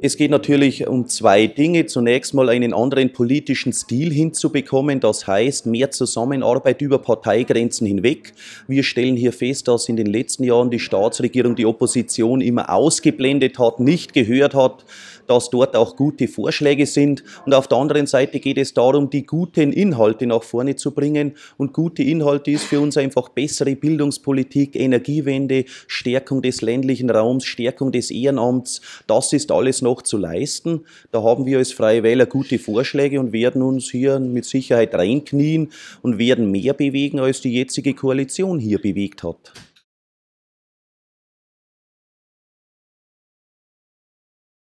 Es geht natürlich um zwei Dinge. Zunächst mal einen anderen politischen Stil hinzubekommen, das heißt mehr Zusammenarbeit über Parteigrenzen hinweg. Wir stellen hier fest, dass in den letzten Jahren die Staatsregierung die Opposition immer ausgeblendet hat, nicht gehört hat, dass dort auch gute Vorschläge sind. Und auf der anderen Seite geht es darum, die guten Inhalte nach vorne zu bringen. Und gute Inhalte ist für uns einfach bessere Bildungspolitik, Energiewende, Stärkung des ländlichen Raums, Stärkung des Ehrenamts. Das ist alles noch noch zu leisten. Da haben wir als Freie Wähler gute Vorschläge und werden uns hier mit Sicherheit reinknien und werden mehr bewegen, als die jetzige Koalition hier bewegt hat.